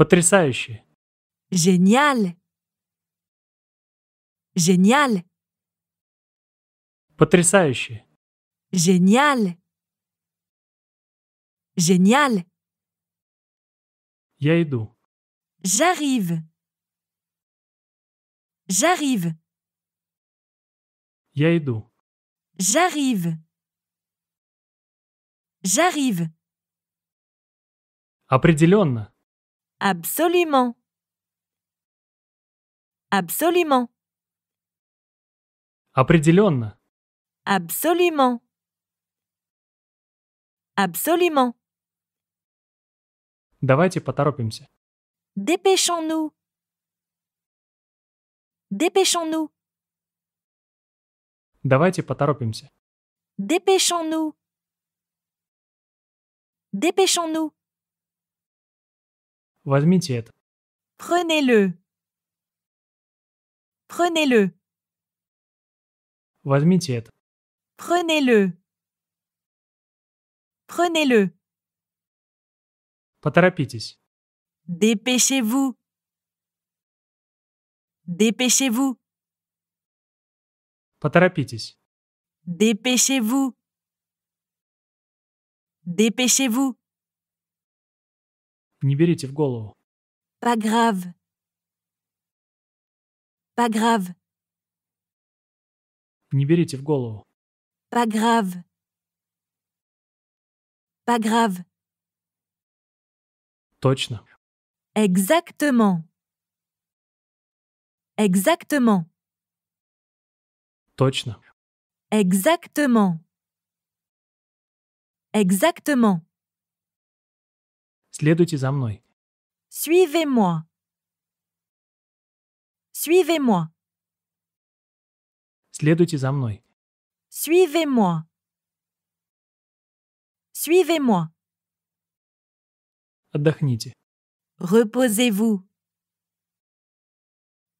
Потрясающе. Génial. Génial. Потрясающе. Génial. Génial. Я иду. J'arrive. J'arrive. Я иду. J'arrive. J'arrive. Определенно. Absolument. Absolument. Определенно. Absolument. Absolument. Давайте поторопимся. Dépêchons-nous. Dépêchons-nous. Давайте поторопимся. Dépêchons-nous. Dépêchons-nous. Возьмите это. Prenez-le. Prenez-le. Возьмите это. Prenez-le. Prenez-le. Поторопитесь. Dépêchez-vous. Dépêchez-vous. Поторопитесь. Dépêchez-vous. Dépêchez-vous. Не берите в голову. Pas grave. Pas grave. Не берите в голову. Pas grave. Pas grave. Точно. Exactement. Exactement. Точно. Exactement. Exactement. Следуйте за мной. Suivez-moi. Suivez-moi. Следуйте за мной. Suivez-moi. Suivez-moi. Отдохните. Reposez-vous.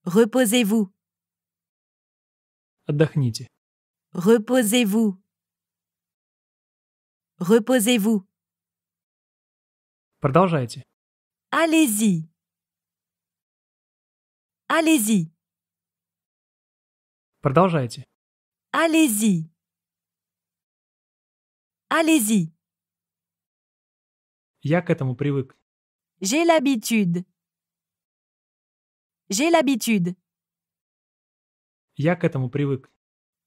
Reposez-vous. Отдохните. Reposez-vous. Reposez-vous. Продолжайте. Алези. Алези. Продолжайте. Алези. Алези. Я к этому привык. J'ai l'habitude. J'ai l'habitude. Я к этому привык.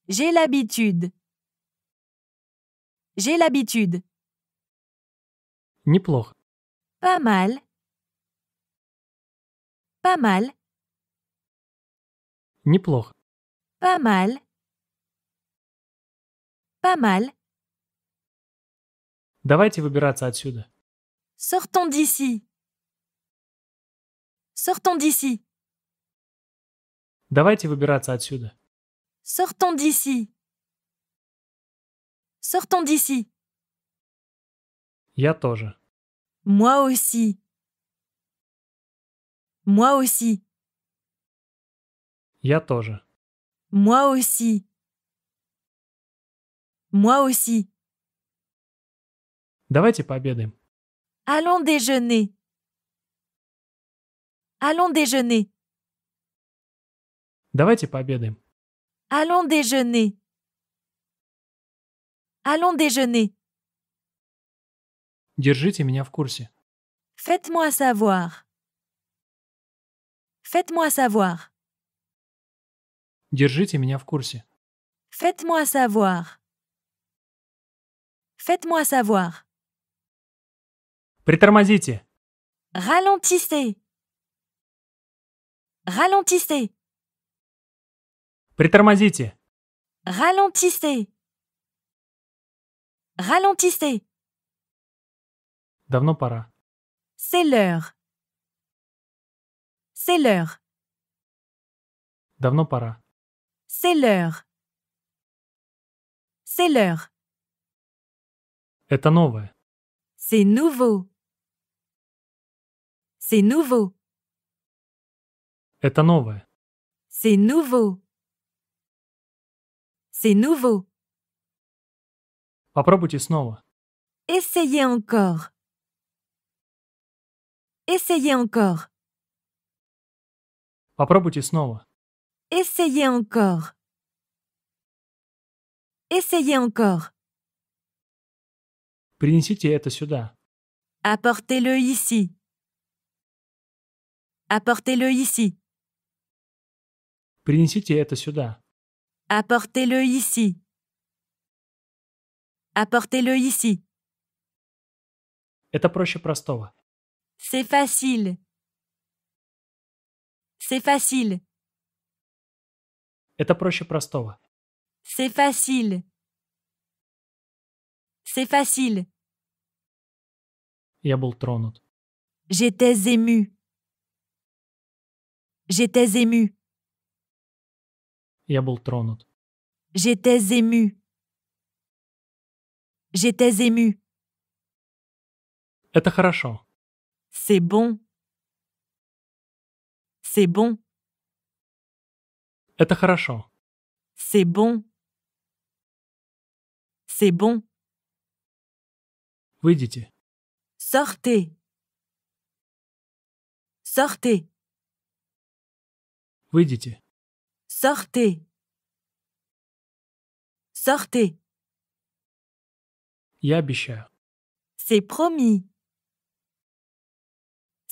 J'ai l'habitude. J'ai l'habitude. Неплохо. Pas mal. Pas mal. Неплохо. Pas mal. Pas mal. Давайте выбираться отсюда. Sortons d'ici. Sortons d'ici. Давайте выбираться отсюда. Sortons d'ici. Sortons d'ici. Я тоже. Moi aussi. Moi aussi. Я тоже. Moi aussi. Moi aussi. Давайте пообедаем. Allons déjeuner. Allons déjeuner. Давайте пообедаем. Allons déjeuner. Allons déjeuner. Держите меня в курсе. Faites-moi savoir. Faites-moi savoir. Держите меня в курсе. Faites-moi savoir. Faites-moi savoir. Притормозите. Ralentissez. Ralentissez. Притормозите. Ralentissez. Ralentissez. Давно пора. C'est l'heure. C'est l'heure. Давно пора. C'est l'heure. C'est l'heure. Это новое. C'est nouveau. C'est nouveau. Это новое. C'est nouveau. C'est nouveau. Попробуйте снова. Essayez encore. Essayez encore. Попробуйте снова. Essayez encore. Essayez encore. Принесите это сюда. Apportez-le ici. Apportez-le ici. Принесите это сюда. Apportez-le ici. Apportez-le ici. Это проще простого. C'est facile. C'est facile. Это проще простого. C'est facile. C'est facile. Я J'étais ému. J'étais ému. Я J'étais ému. J'étais ému. Это c'est bon. C'est bon. Это хорошо. C'est bon. C'est bon. Выйдите. Sortez. Sortez. Выйдите. Sortez. Sortez. Я обещаю. C'est promis.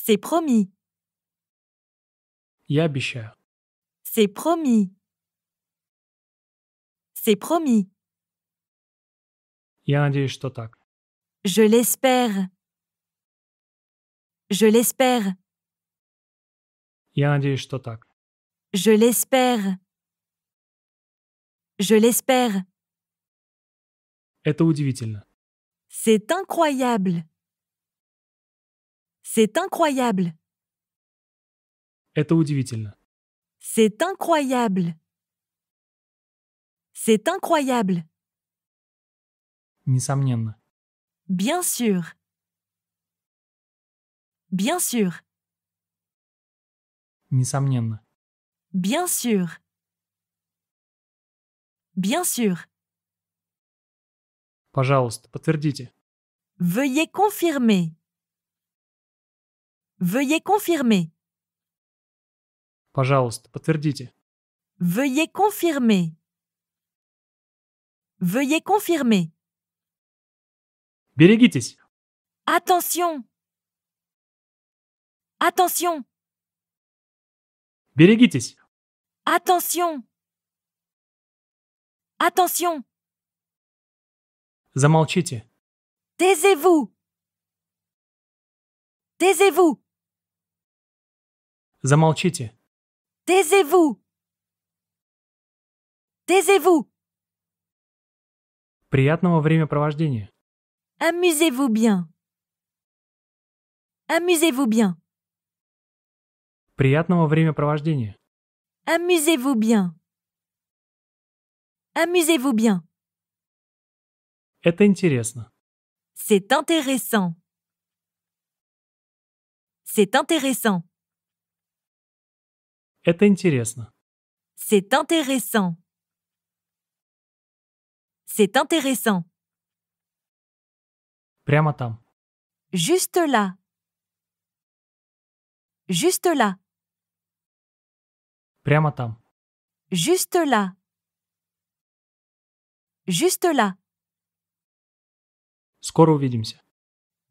C'est promis. يا C'est promis. C'est promis. Я надеюсь, Je l'espère. Je l'espère. Я надеюсь, что Je l'espère. Je l'espère. Это удивительно. C'est incroyable. C'est incroyable. Это удивительно. C'est incroyable. C'est incroyable. Несомненно. Bien sûr. Bien sûr. Несомненно. Bien sûr. Bien sûr. Пожалуйста, подтвердите. Veuillez confirmer. Veuillez confirmer. Пожалуйста, подтвердите. Veuillez confirmer. Veuillez confirmer. Берегитесь. Attention. Attention. Берегитесь. Attention. Attention. Замолчите. Taisez-vous. Taisez-vous. Замолчите. Taisez-vous. Taisez-vous. Приятного времяпровождения. Amusez-vous bien. Amusez-vous bien. Приятного времяпровождения. Amusez-vous bien. Amusez-vous bien. Это интересно. C'est intéressant. C'est intéressant. C'est intéressant. C'est intéressant. Прямо Juste là. Juste là. Прямо Juste là. Juste là. Скоро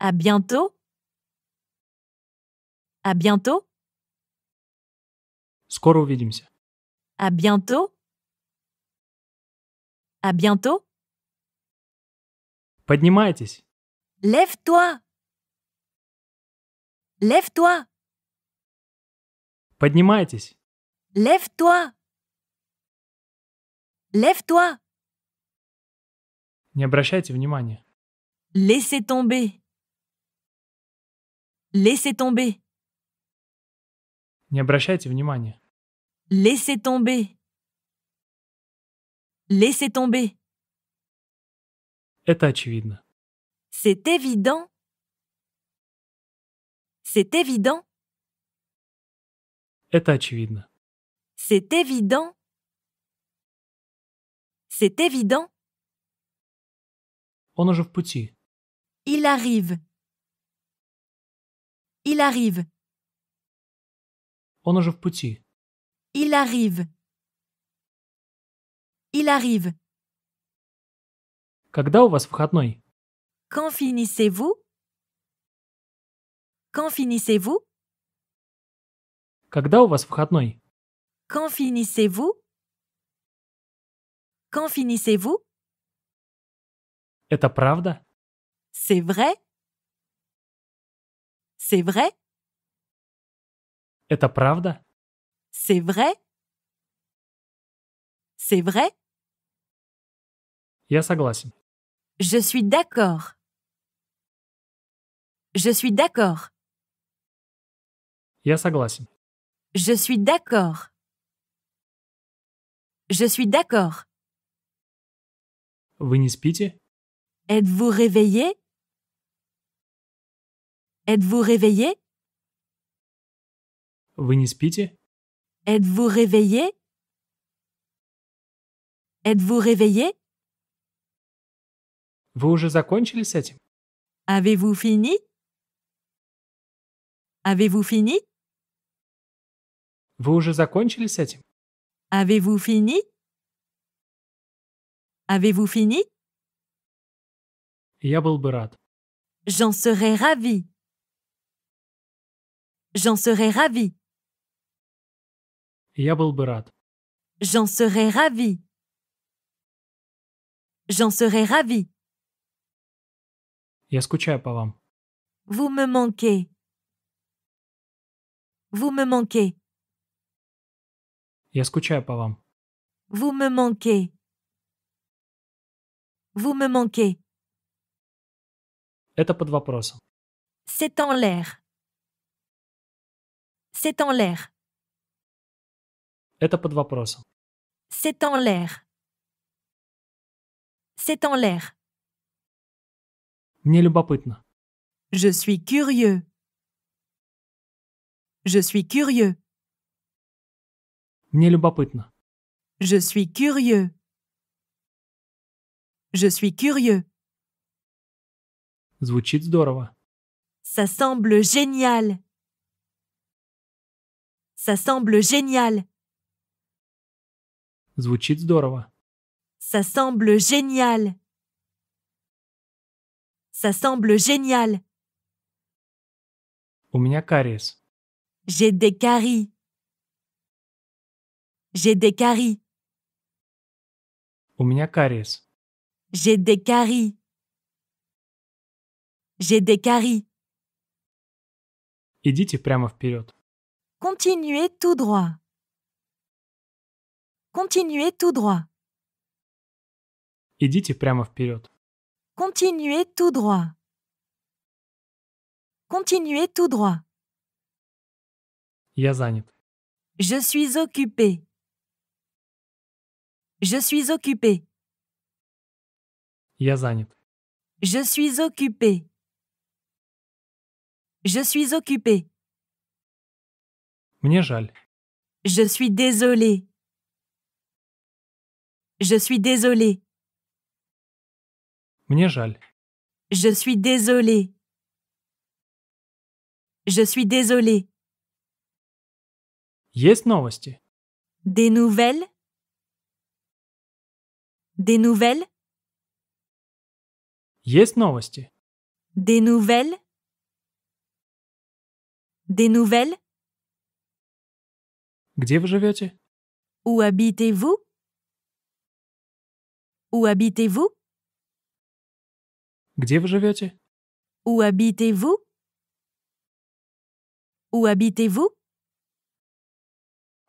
À bientôt. À bientôt. Скоро увидимся. À bientôt. À bientôt. Поднимайтесь. Lève-toi. Lève-toi. Поднимайтесь. Lève-toi. Lève-toi. Не обращайте внимания. Laissez tomber. Laissez tomber. Не обращайте внимания. Laissez tomber. Laissez tomber. Это évident. C'est évident. C'est évident. C'est évident. C'est évident. On уже в Il arrive. Il arrive. On уже il arrive. Il arrive. Когда у вас выходной? Quand finissez-vous? Quand finissez-vous? Когда у вас выходной? Quand finissez-vous? Quand finissez-vous? C'est vrai. C'est vrai? C'est vrai? Это c'est vrai C'est vrai Я согласен. Je suis d'accord. Je suis d'accord. Я согласен. Je suis d'accord. Je suis d'accord. Вы не спите? Êtes-vous réveillé Êtes-vous réveillé Вы не спите? Êtes-vous réveillé Êtes-vous réveillé Vous уже закончили с этим? Avez-vous fini Avez-vous fini Vous Avez-vous fini Avez-vous fini Я был J'en serais ravi. J'en serais ravi. Я был бы рад. J'en serais ravi. J'en serais ravi. Я скучаю по вам. Vous me manquez. Vous me manquez. Я скучаю по вам. Vous me manquez. Vous me manquez. Это под вопросом. C'est en l'air. C'est en l'air. C'est en l'air. C'est en l'air. Je suis curieux. Je suis curieux. Je suis curieux. Je suis curieux. Звучит здорово. Ça semble génial. Ça semble génial. Ça semble génial. Ça semble génial. J'ai des caries. J'ai des caries. J'ai des caries. J'ai des caries. Идите прямо вперед. Continuez tout droit. Continuez tout droit. Идите прямо вперед. Continuez tout droit. Continuez tout droit. Я занят. Je suis occupé. Je suis occupé. Я Je suis occupé. Je suis occupé. Мне Je suis désolé. Je suis désolé. Je suis désolé. Je suis désolé. Есть новости? Des nouvelles Des nouvelles Есть новости? Des nouvelles Des nouvelles Где Où habitez-vous où habitez-vous? Где вы живете? Où habitez-vous? Où habitez-vous?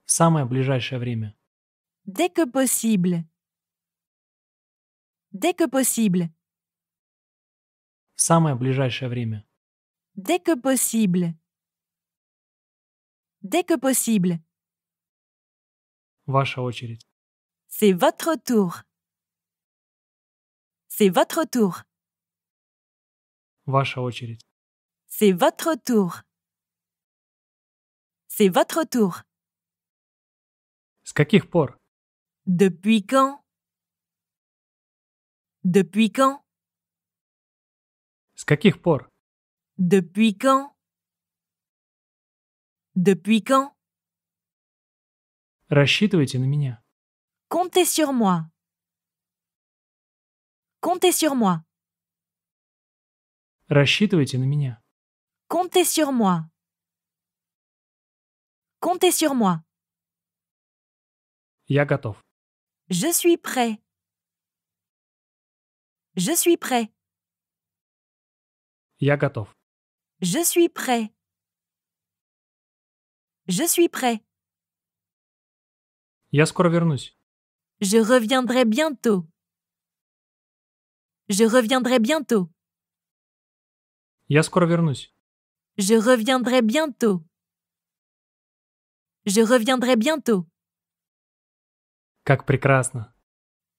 Самое ближайшее время. Dès que possible. Dès que possible. Самое ближайшее время. Dès que possible. Dès que possible. Ваша очередь. C'est votre tour. C'est votre tour. очередь. C'est votre tour. C'est votre tour. С каких Depuis quand? Depuis quand? С каких Depuis quand? Depuis quand? Рассчитывайте на Comptez sur moi. Comptez sur moi. Рассчитывайте на меня. Comptez sur moi. Comptez sur moi. Я готов. Je suis prêt. Je suis prêt. Я готов. Je suis prêt. Je suis prêt. Я скоро вернусь. Je reviendrai bientôt. Je reviendrai bientôt. Я скоро вернусь. Je reviendrai bientôt. Je reviendrai bientôt. Как прекрасно.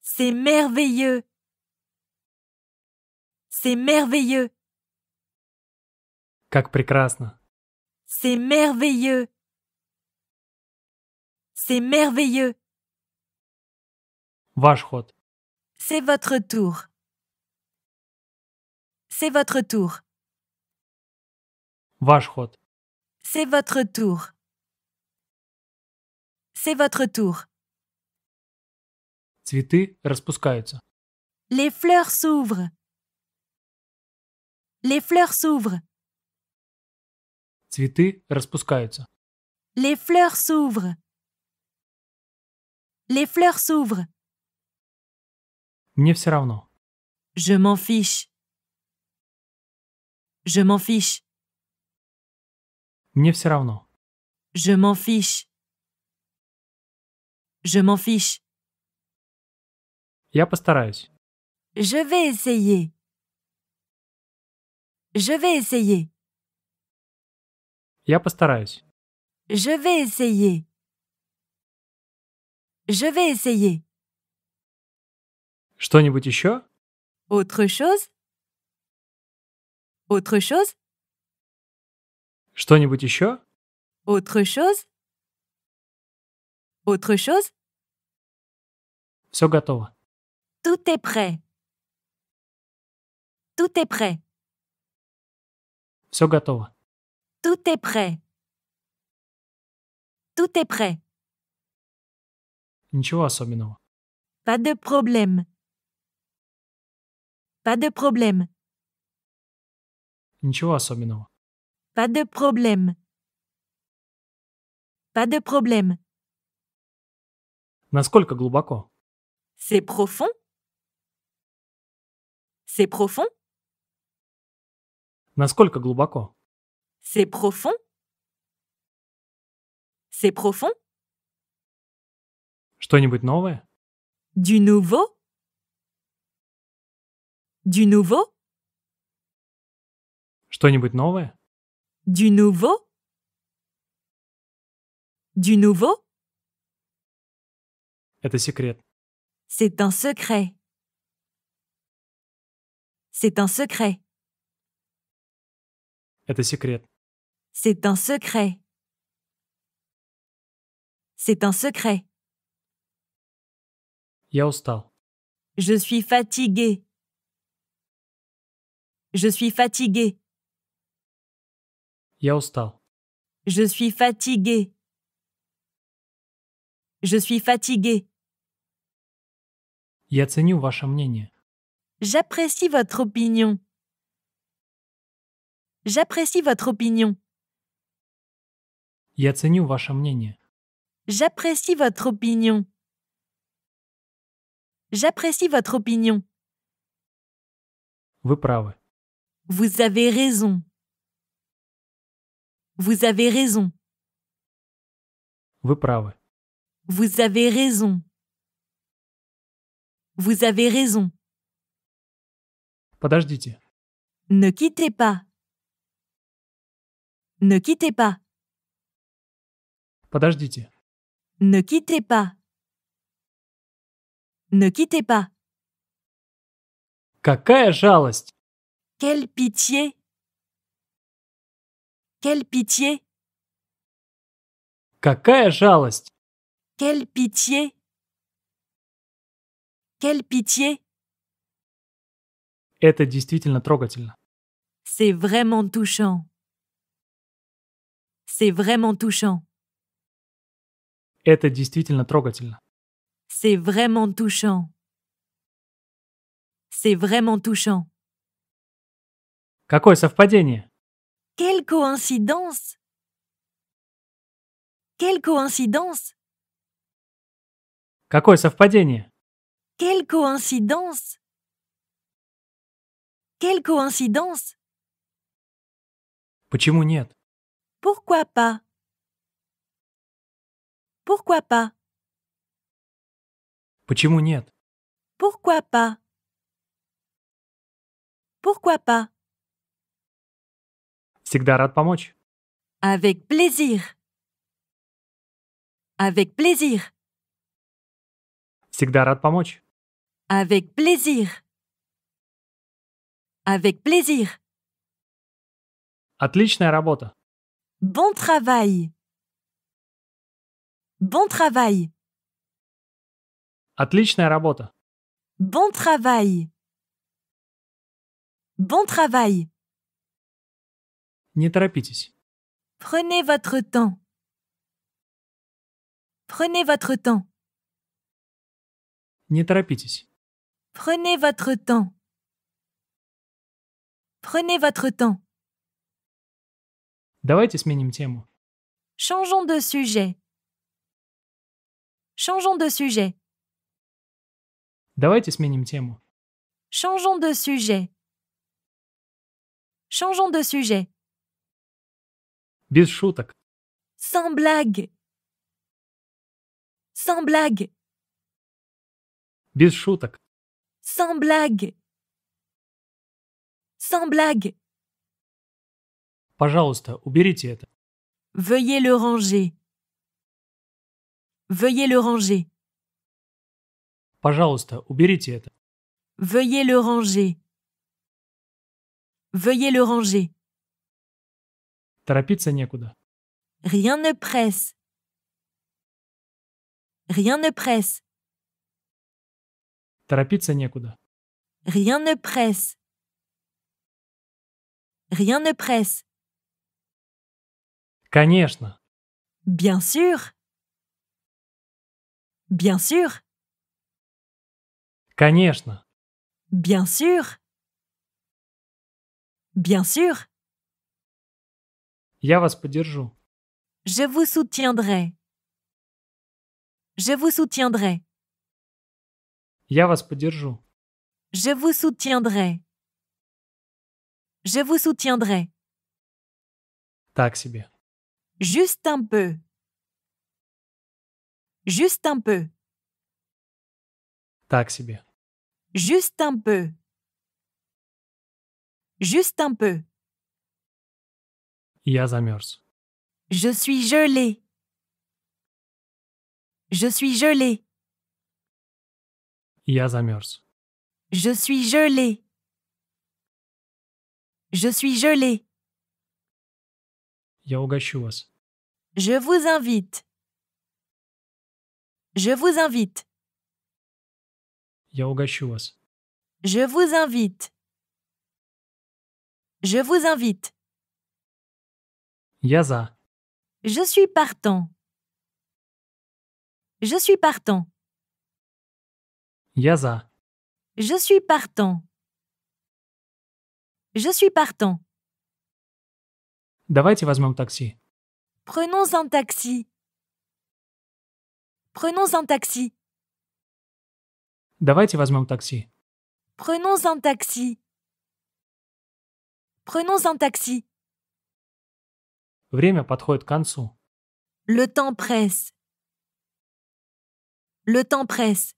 C'est merveilleux. C'est merveilleux. C'est merveilleux. C'est merveilleux. Ваш ход. C'est votre tour. C'est votre tour. Ваш ход. C'est votre tour. C'est votre tour. Цветы распускаются. Les fleurs s'ouvrent. Les fleurs s'ouvrent. Цветы распускаются. Les fleurs s'ouvrent. Les fleurs s'ouvrent. Мне все равно. Je m'en fiche. Je m'en fiche. Мне равно. Je m'en fiche. Je m'en fiche. Я постараюсь. Je vais essayer. Je vais essayer. Я постараюсь. Je vais essayer. Je vais essayer. Что-нибудь еще? Autre chose autre chose? Что-нибудь еще? Autre chose? Autre chose? готово. Tout est prêt. Tout est prêt. Tout est prêt. Tout est prêt. Ничего особенного. Pas de problème. Pas de problème. Ничего особенного. Pas de problème. Pas de problème. Насколько глубоко? C'est profond. C'est profond. Насколько глубоко? C'est profond. C'est profond. Что-нибудь новое? Du nouveau. Du nouveau. Что-нибудь новое? Du nouveau? Du nouveau? Это секрет. C'est un secret. C'est un secret. C'est un secret. C'est un secret. Je suis fatigué. Je suis fatigué. Я устал. Je suis fatigué. Je suis fatigué. Я ценю ваше мнение. J'apprécie votre opinion. J'apprécie votre opinion. Я ценю ваше мнение. J'apprécie votre opinion. J'apprécie votre opinion. Вы правы. Vous avez raison. Vous avez raison. Вы правы. Vous avez raison. Vous avez raison. Подождите. Ne quittez pas. Ne quittez pas. Подождите. Ne quittez pas. Ne quittez pas. жалость! Quelle pitié Quelle pitié! Какая жалость! Quelle pitié! Quelle pitié! Это действительно трогательно. C'est vraiment touchant. C'est vraiment touchant. Это действительно трогательно. C'est vraiment touchant. C'est vraiment touchant. Какое совпадение? Quelle coïncidence Quelle coïncidence Quel Quelle coïncidence Quelle coïncidence Pourquoi Pourquoi pas Pourquoi pas Pourquoi Pourquoi pas Pourquoi pas Всегда рад помочь. Avec plaisir. Avec plaisir. Всегда рад помочь. Avec plaisir. Avec plaisir. Отличная работа. Bon travail. Bon travail. Отличная работа. Bon travail. Bon travail. Prenez votre temps. Prenez votre temps. Prenez votre temps. Prenez votre temps. Changeons de sujet. Changeons de sujet. Changeons de sujet. Changeons de sujet. Без шуток. Sans blague. Sans blague. Без шуток. Sans blague. Sans blague. Пожалуйста, уберите это. Veuillez le ranger. Veuillez le ranger. Пожалуйста, уберите это. Veuillez le ranger. Veuillez le ranger. Rien ne presse. Rien ne presse. Rien ne presse. Rien ne presse. Bien sûr. Bien sûr. Bien sûr. Bien sûr. Я вас soutiendrai. Je vous soutiendrai. Je vous soutiendrai. Je vous soutiendrai. Je vous soutiendrai. Так Juste un peu. Juste un peu. Так Juste un peu. Juste un peu. Je suis gelé. Je suis gelé. Я Je suis gelé. Je suis gelé. Я угощу Je vous invite. Je vous invite. Я угощу Je vous invite. Je vous invite. Yaza, Je suis partant. Je suis partant. Yaza, Je suis partant. Je suis partant. Давайте возьмем такси. Prenons un taxi. Prenons un taxi. Давайте такси. Prenons un taxi. Prenons un taxi. Le temps presse. Le temps presse. Le temps presse.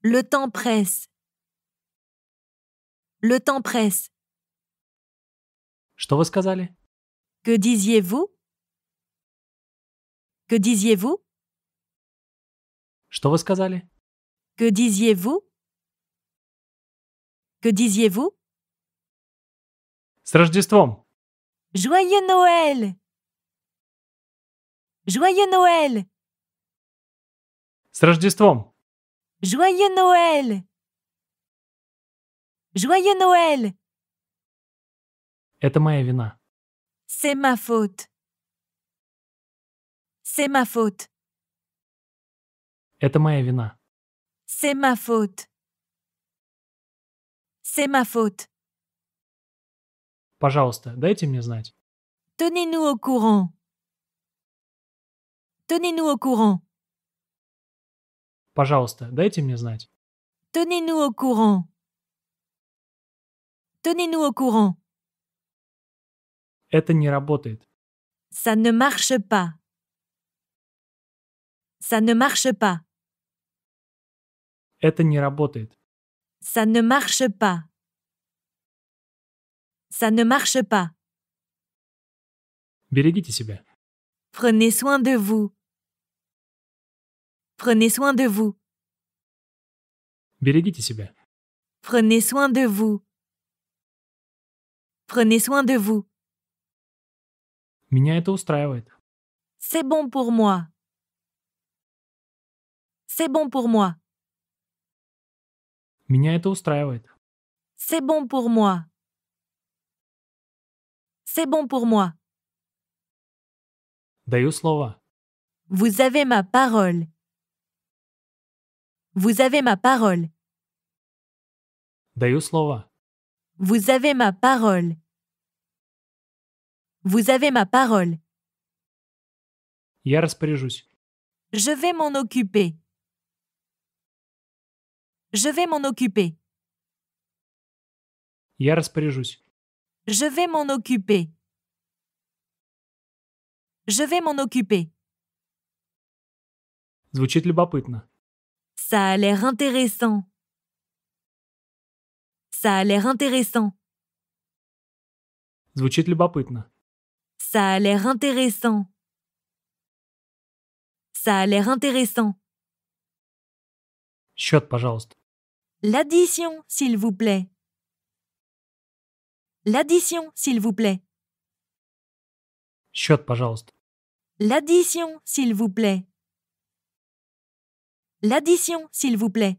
Le temps presse. Que disiez-vous? Que disiez-vous? Que disiez-vous? Que disiez-vous? С Рождеством! Joyeux Noël! Joyeux Noël! С Рождеством! Joyeux Noël! Joyeux Noël! Это моя вина. C'est ma faute. C'est ma faute. Это моя вина. C'est ma faute. C'est ma faute. Пожалуйста, дайте мне знать. Tenez-nous au courant. Tenez-nous au courant. Пожалуйста, дайте мне знать. Tenez-nous au courant. Tenez-nous au courant. Это не работает. Ça ne marche pas. Ça ne marche pas. Это не работает. Ça ne marche pas. Ça ne marche pas. Берегите себя. Prenez soin de vous. Prenez soin de vous. Берегите себя. Prenez soin de vous. Prenez soin de vous. C'est bon pour moi. C'est bon pour moi. C'est bon pour moi. C'est bon pour moi. Vous avez ma parole. Vous avez ma parole. Vous avez ma parole. Vous avez ma parole. Я Je vais m'en occuper. Je vais m'en occuper. Je vais m'en occuper. Je vais m'en occuper. Ça a l'air intéressant. Ça a l'air intéressant. Ça a l'air intéressant. Ça a l'air intéressant. L'addition, s'il vous plaît. L'addition, s'il vous plaît. L'addition, s'il vous plaît. L'addition, s'il vous plaît.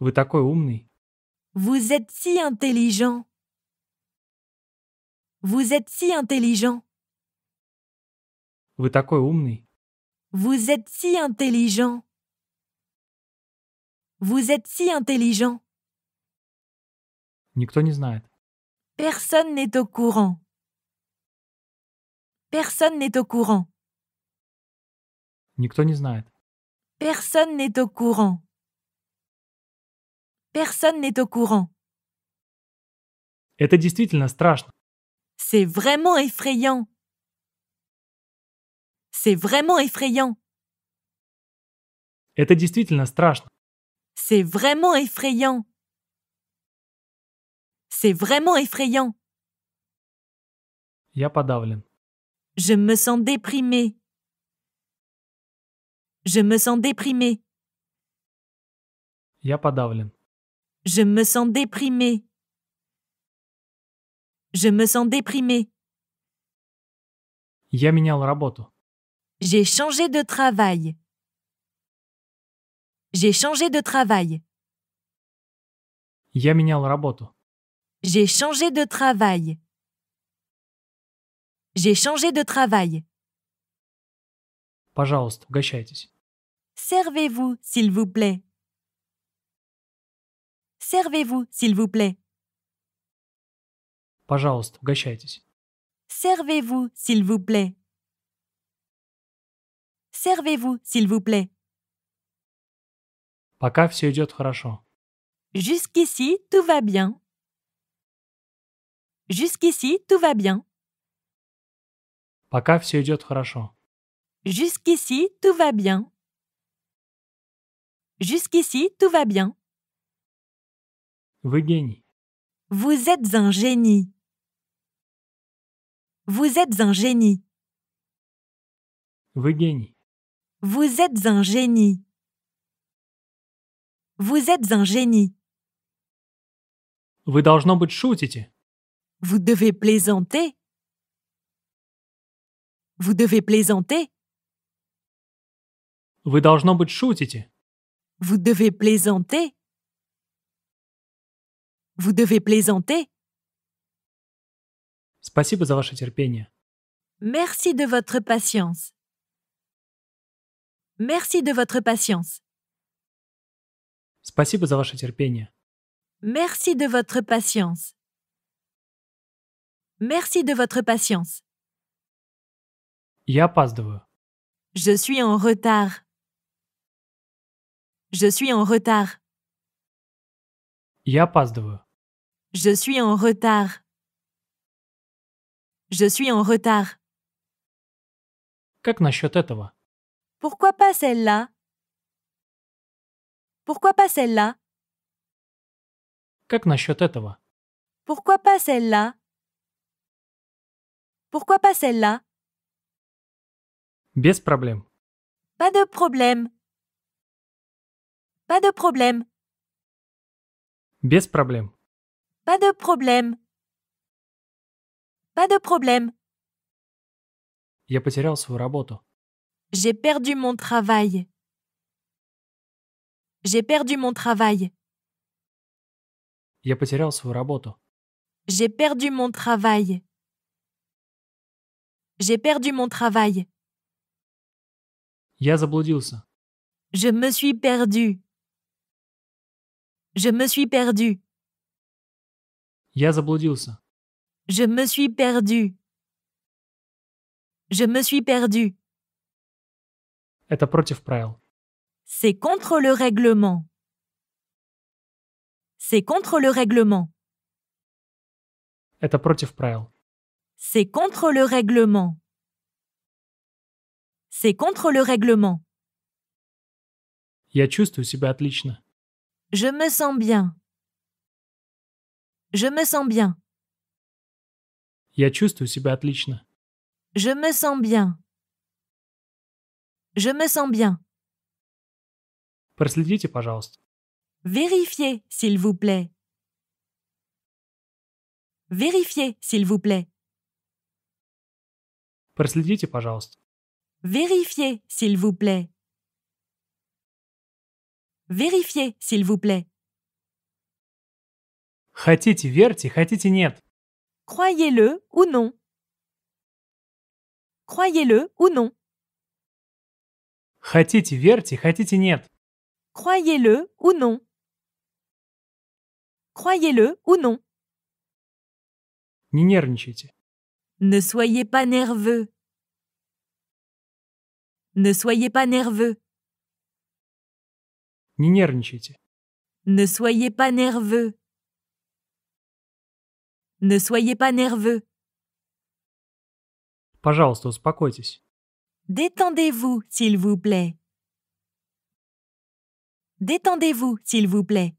Vous êtes si intelligent. Vous êtes si intelligent. Vous êtes si intelligent. Vous êtes si intelligent. Personne n'est au courant. Personne n'est au courant. Personne n'est au courant. Personne n'est au courant. Это действительно страшно. C'est vraiment effrayant. C'est vraiment effrayant. Это действительно страшно. C'est vraiment effrayant. C'est vraiment effrayant. Я подавлен. Je me sens déprimé. Je me sens déprimé. Я подавлен. Je me sens déprimé. Je me sens déprimé. Я менял работу. J'ai changé de travail. J'ai changé de travail. Я менял j'ai changé de travail. J'ai changé de travail. Пожалуйста, угощайтесь. Servez-vous, s'il vous plaît. Servez-vous, s'il vous plaît. Пожалуйста, угощайтесь. Servez-vous, s'il vous plaît. Servez-vous, s'il vous plaît. Пока все идет хорошо. Jusqu'ici, tout va bien. Jusqu'ici, tout va bien. Пока хорошо. Jusqu'ici, tout va bien. Jusqu'ici, tout va bien. Вы гений. Vous êtes un génie. Vous êtes un génie. Вы гений. Vous êtes un génie. Vous êtes un génie. Вы должно быть шутите. Vous devez plaisanter. Vous devez plaisanter. Вы должно быть шутите. Vous devez plaisanter. Vous devez plaisanter. Merci de votre patience. Merci de votre patience. Merci de votre patience. Merci de votre patience. Я опаздываю. Je suis en retard. Je suis en retard. Я опаздываю. Je suis en retard. Je suis en retard. Как этого? Pourquoi pas celle-là Pourquoi pas celle-là Как этого? Pourquoi pas celle-là pourquoi pas celle-là Без проблем. Pas de problème. Pas de problème. Без проблем. Pas de problème. Pas de problème. Я потерял свою работу. J'ai perdu mon travail. J'ai perdu mon travail. Я потерял свою работу. J'ai perdu mon travail. J'ai perdu mon travail. Я заблудился. Je me suis perdu. Je me suis perdu. Я заблудился. Je me suis perdu. Je me suis perdu. Это против правил. C'est contre le règlement. C'est contre le règlement. Это против правил. C'est contre le règlement. C'est contre le règlement. Я чувствую себя отлично. Je me sens bien. Je me sens bien. Я чувствую Je me sens bien. Je me sens bien. Vérifiez, s'il vous plaît. Vérifiez, s'il vous plaît. Проследите, пожалуйста. Vérifiez, s'il vous plaît. Vérifiez, s'il vous plaît. Хотите верьте, хотите нет. Croyez-le ou non. Croyez-le ou non. Хотите верьте, хотите нет. Croyez-le ou non. Croyez-le ou non. Не нервничайте. Ne soyez pas nerveux. Ne soyez pas nerveux. Не нервничайте. Ne soyez pas nerveux. Ne soyez pas nerveux. Пожалуйста, успокойтесь. Détendez-vous, s'il vous plaît. Détendez-vous, s'il vous plaît.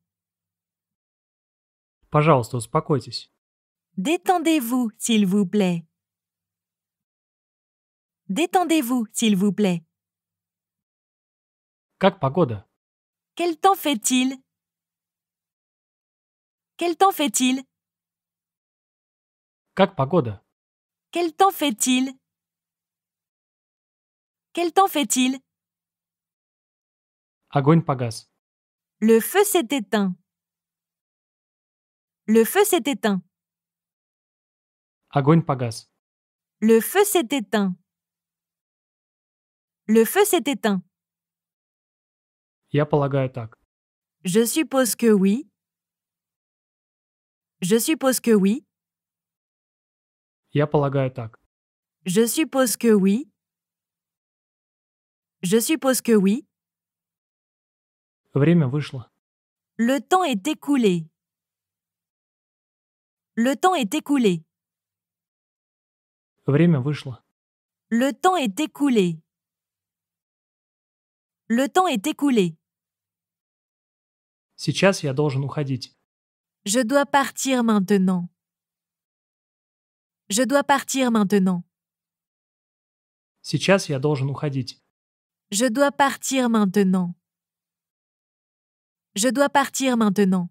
Пожалуйста, успокойтесь. Détendez-vous, s'il vous plaît. Détendez-vous, s'il vous plaît. Как погода? Quel temps fait-il? Quel temps fait-il? Как Quel temps fait-il? Quel temps fait-il? Огонь Le feu s'est éteint. Le feu s'est éteint. Le feu s'est éteint. Le feu s'est éteint. Я так. Je suppose que oui. Je suppose que oui. Я полагаю так. Je suppose que oui. Je suppose que oui. Le temps est écoulé. Le temps est écoulé. Le temps est écoulé. Le temps est écoulé. Сейчас я должен Je dois partir maintenant. Je dois partir maintenant. Сейчас я должен Je dois partir maintenant. Je dois partir maintenant.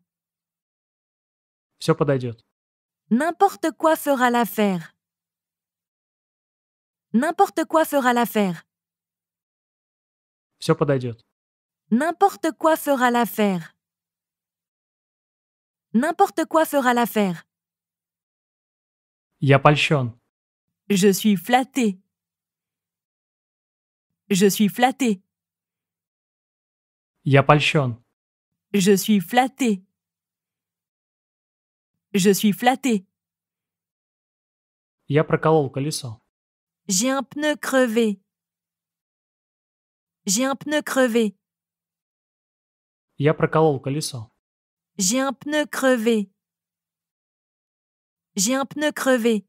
N'importe quoi fera l'affaire. N'importe quoi fera l'affaire. Все N'importe quoi fera l'affaire. N'importe quoi fera l'affaire. Я польщен. Je suis flatté. Je suis flatté. Я польщен. Je suis flatté. Je suis flatté. Я проколол колесо. J'ai un pneu crevé. J'ai un pneu crevé. Я проколол колесо. J'ai un pneu crevé. J'ai un pneu crevé.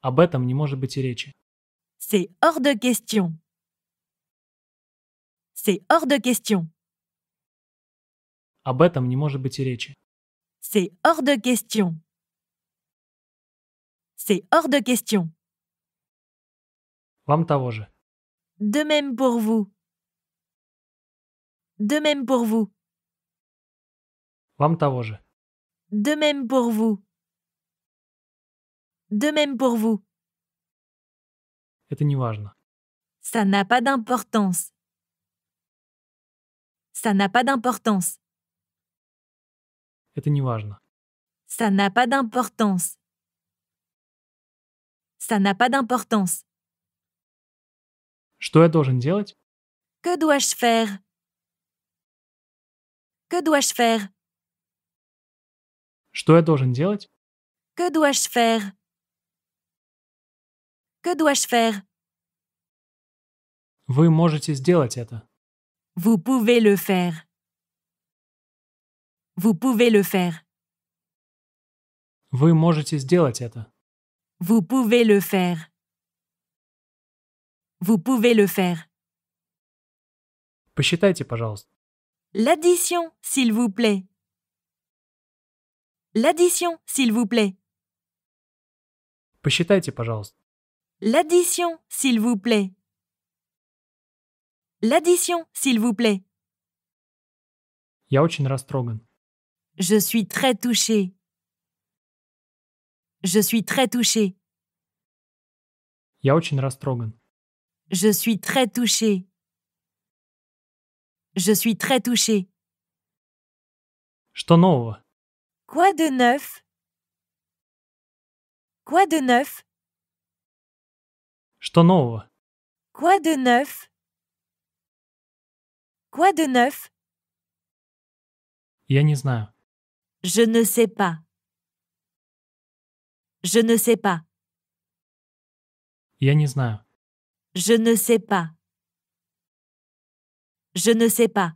Об этом не может быть речи. C'est hors de question. C'est hors de question. Об этом не может быть C'est hors de question. C'est hors de question. De même pour vous. De même pour vous. De même pour vous. De même pour vous. Ça n'a pas d'importance. Ça n'a pas d'importance. Ça n'a pas d'importance. Ça n'a pas d'importance. Что я должен делать? Que dois-je faire? Que dois-je faire? Что я должен делать? Que dois-je faire? Que dois-je faire? Вы можете сделать это. Vous pouvez le faire. Vous pouvez le faire. Вы можете сделать это. Vous pouvez le faire. Vous pouvez le faire. Посчитайте, пожалуйста. L'addition, s'il vous plaît. L'addition, s'il vous plaît. Посчитайте, L'addition, s'il vous plaît. L'addition, s'il vous plaît. Je suis très touché. Je suis très touché. Я очень je suis très touché. Je suis très touché Что нового? Quoi de neuf? Quoi de neuf? Что нового? Quoi de neuf? Quoi de neuf? Я знаю. Je ne sais pas. Je ne sais pas. Je ne sais pas. Je ne sais pas.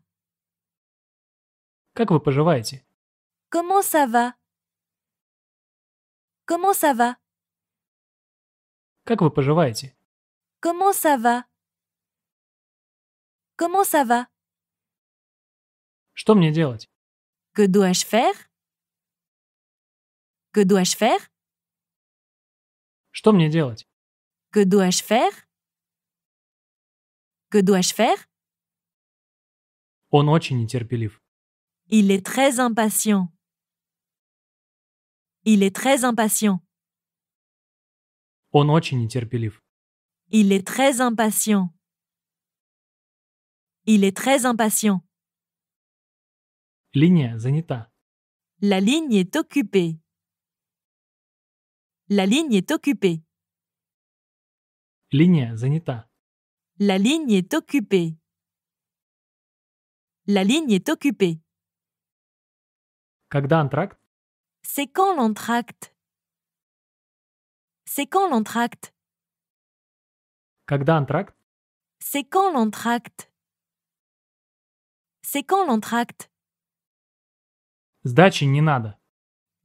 Как вы поживаете? Comment ça va? Comment ça va? Как вы поживаете? Comment ça va? Comment ça va? Что мне делать? Que dois-je faire? Que dois-je faire? Что мне делать? Que dois-je faire? Que dois-je faire Он очень Il est très impatient. Il est très impatient. Он очень Il est très impatient. Il est très impatient. Ligne занята. La ligne est occupée. La ligne est occupée. Ligne занята. La ligne est occupée. La ligne est occupée. C'est quand l'entracte C'est quand l'entracte C'est quand l'entracte C'est quand l'entracte Сдачи не надо.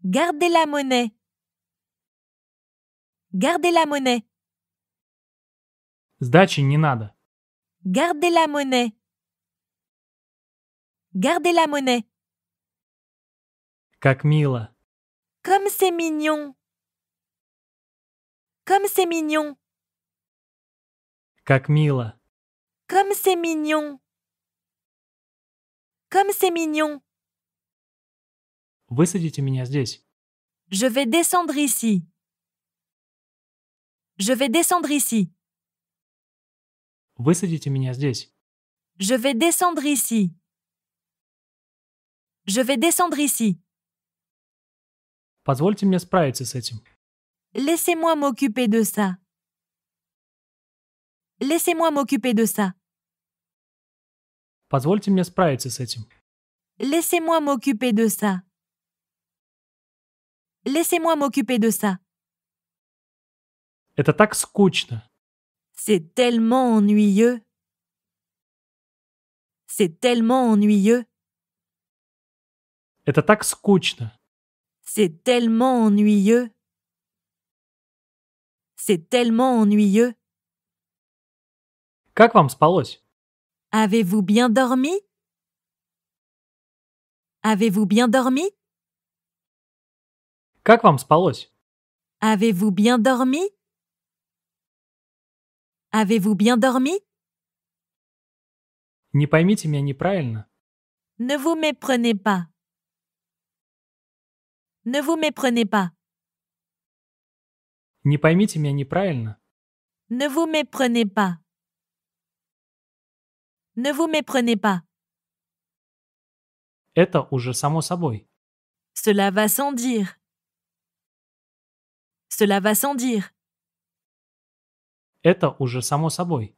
Gardez la monnaie. Gardez la monnaie. Сдачи не надо. Gardez la monnaie. Gardez la monnaie. Как Comme c'est mignon. Comme c'est mignon. Как Comme c'est mignon. Comme c'est mignon. Высадите меня здесь. Je vais descendre ici. Je vais descendre ici. Высадите меня здесь. Je vais descendre ici. Je vais descendre ici. Позвольте мне справиться с этим. Laissez-moi m'occuper de ça. Laissez-moi m'occuper de ça. Позвольте мне справиться с этим. Laissez-moi m'occuper de ça. Laissez-moi m'occuper de ça. Это так скучно. C'est tellement ennuyeux. C'est tellement ennuyeux. C'est tellement ennuyeux. C'est tellement ennuyeux. Как вам Avez-vous bien dormi? Avez-vous bien dormi? Как вам Avez-vous bien dormi? Avez-vous bien dormi Не поймите меня неправильно. Ne vous méprenez pas. Ne vous méprenez pas. Ne vous méprenez pas. Ne vous méprenez pas. Это уже само собой. Cela va sans dire. Cela va sans dire. Это уже само собой.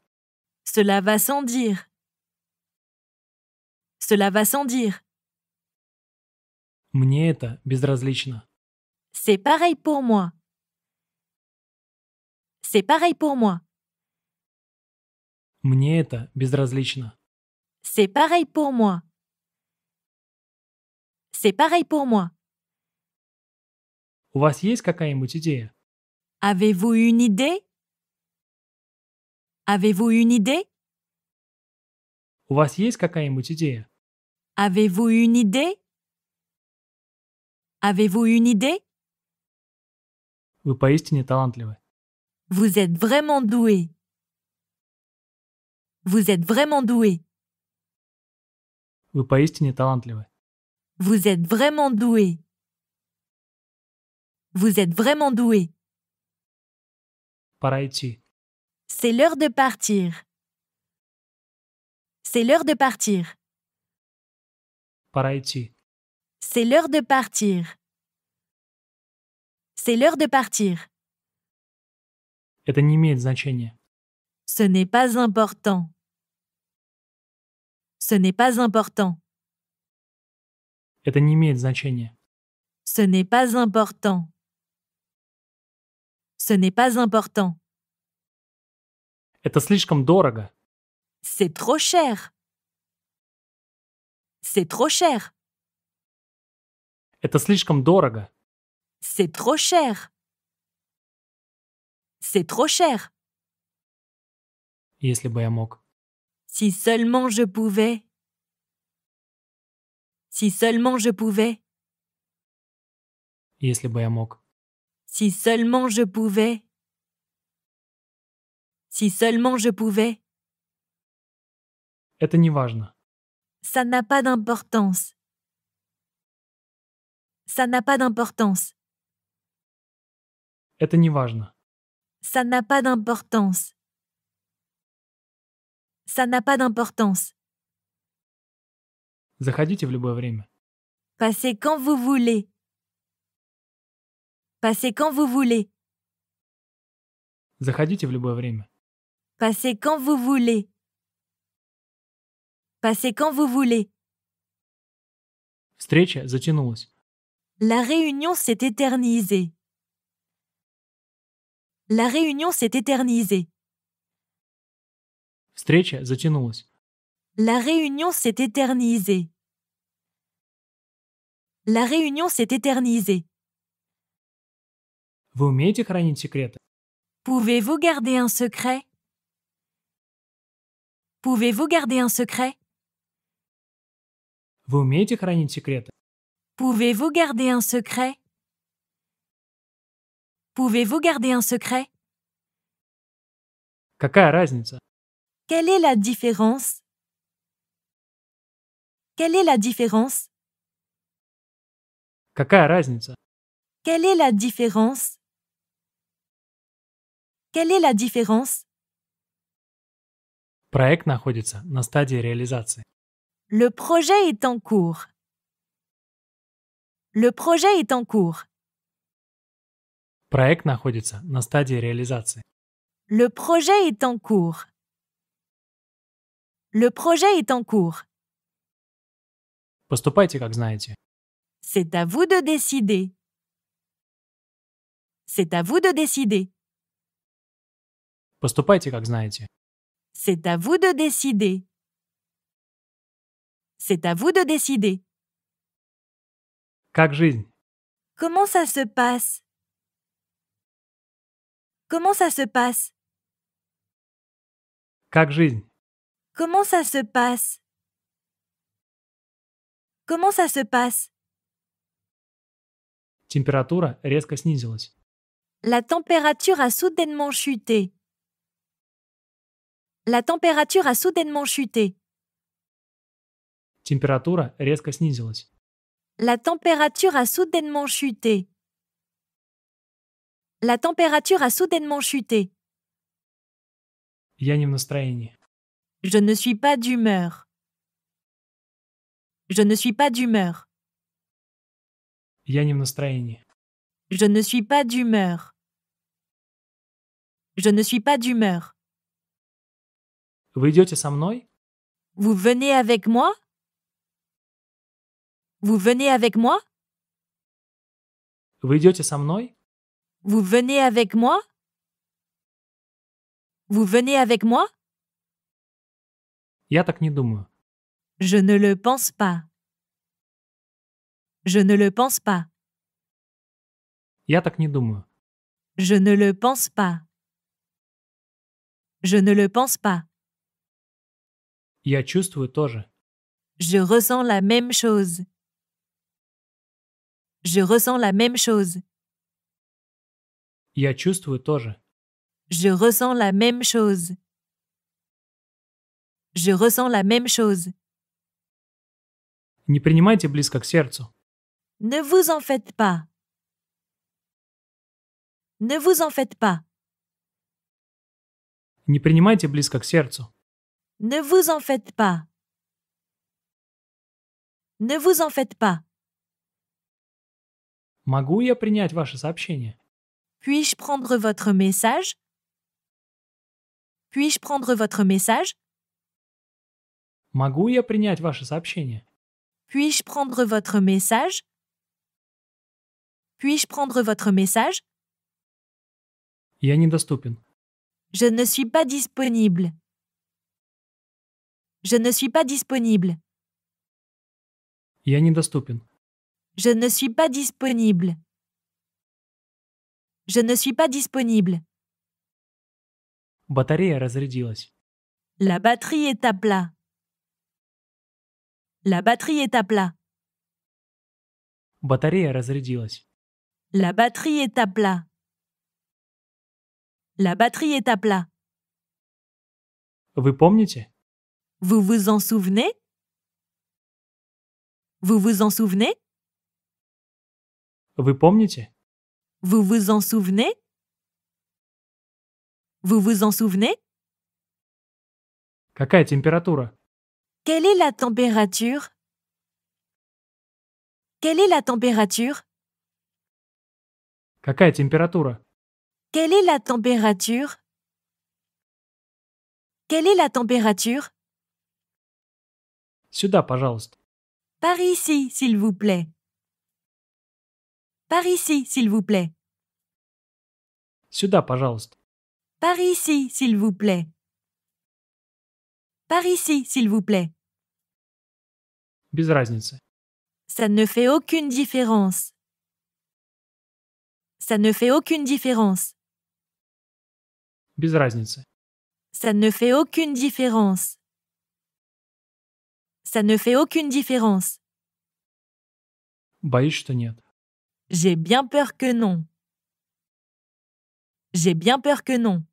Cela va sans dire. Cela va sans dire. Мне это безразлично. C'est pareil pour moi. C'est pareil pour moi. Мне это безразлично. C'est pareil pour moi. C'est pareil pour moi. У вас есть какая-нибудь идея? Avez-vous une idée? Avez-vous une idée У вас есть Avez-vous une idée Avez-vous une idée Вы Vous êtes vraiment doué. Vous êtes vraiment doué. Vous êtes vraiment doué. Vous êtes vraiment doué. C'est l'heure de partir. C'est l'heure de partir. C'est l'heure de partir. C'est l'heure de partir. Ce n'est pas important. Ce n'est pas important. Ce n'est pas important. Ce n'est pas important. Это слишком дорого. C'est trop cher. C'est trop cher. Это слишком дорого. C'est trop cher. C'est trop cher. Если бы я мог. Si seulement je pouvais. Si seulement je pouvais. Если бы я мог. Si seulement je pouvais. Si seulement je pouvais. Это не важно. Ça n'a pas d'importance. Ça n'a pas d'importance. Это не важно. Ça n'a pas d'importance. Ça n'a pas d'importance. Заходите в любое Passez quand vous voulez. Passez quand vous voulez. Заходите в любое Passez quand vous voulez. Passez quand vous voulez. La réunion s'est éternisée. La réunion s'est éternisée. La réunion s'est éternisée. La réunion s'est éternisée. Pouvez-vous garder un secret Pouvez-vous garder un secret à умеете un secret. Pouvez-vous garder un secret Pouvez-vous garder un secret Quelle est la différence Quelle est la différence Quelle est la différence Quelle est la différence Проект находится на стадии реализации. Le projet est en cours. Le projet est en cours. Проект находится на стадии реализации. Le projet est en cours. Le projet est en cours. Поступайте, как знаете. C'est à vous de décider. C'est à vous de décider. Поступайте, как знаете. C'est à vous de décider. C'est à vous de décider. Как Comment ça se passe? Comment ça se passe? Как Comment ça se passe? Comment ça se passe? Температура резко снизилась. La température a soudainement chuté. La température a soudainement chuté. La température a soudainement chuté. La température a soudainement chuté. Je ne suis pas d'humeur. Je ne suis pas d'humeur. Je ne suis pas d'humeur. Je ne suis pas d'humeur. Вы идете avec moi. Vous venez avec moi? Vous venez avec moi? Vous venez avec moi? Vous venez avec moi? Je ne le pense pas. Je ne le pense pas. Je ne le pense pas. Je ne le pense pas. Я чувствую тоже. Je ressens la même chose. Je ressens la même chose. Я чувствую тоже. Je ressens la même chose. Je ressens la même chose. Не принимайте близко к сердцу. Ne vous en faites pas. Ne vous en faites pas. Не принимайте близко к сердцу. Ne vous en faites pas. Ne vous en faites pas. Puis-je prendre votre message? Puis-je prendre votre message? Puis-je prendre votre message? Puis-je prendre votre message? Je ne suis pas disponible. Je ne suis pas disponible. Je ne suis pas disponible. Je ne suis pas disponible. Батарея разрядилась. La batterie est à plat. La batterie est à plat. La batterie est à plat. La batterie est à plat. Vous помните? Vous vous en souvenez Vous vous en souvenez vous помните? Vous vous en souvenez Vous vous en souvenez Quelle est la température Quelle est la température Quelle est la température Quelle est la température par ici, s'il vous plaît. Par ici, s'il vous plaît. Par ici, s'il vous plaît. Par ici, s'il vous plaît. Ça ne fait aucune différence. Ça ne fait aucune différence. Ça ne fait aucune différence. Ça ne fait aucune différence. J'ai bien peur que non. J'ai bien peur que non.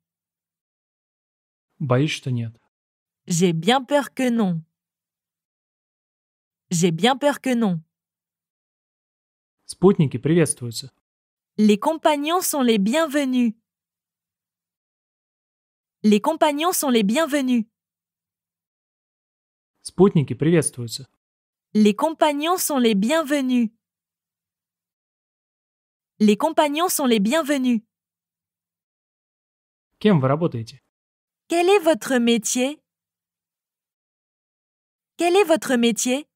J'ai bien peur que non. J'ai bien peur que non. Les compagnons sont les bienvenus. Les compagnons sont les bienvenus. Спутники приветствуются. Les compagnons sont les bienvenus. Les compagnons sont les bienvenus. Кем вы работаете? Quel est votre métier? Quel est votre métier?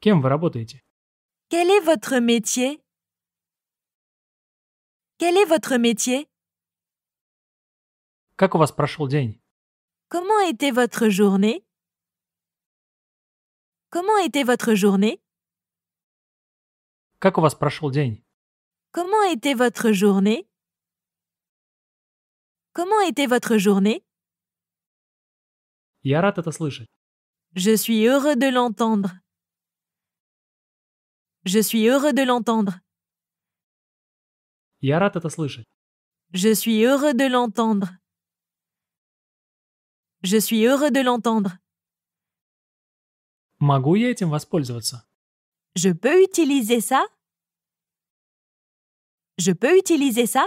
Кем вы работаете? Quel est votre métier? Quel est votre métier? Как у вас прошел день? Comment était votre journée Comment était votre journée Как у вас день? Comment était votre journée Comment était votre journée Я рад это слышать. Je suis heureux de l'entendre. Je suis heureux de l'entendre. Я Je suis heureux de l'entendre. Je suis heureux de l'entendre. Je peux utiliser ça? Je peux utiliser ça?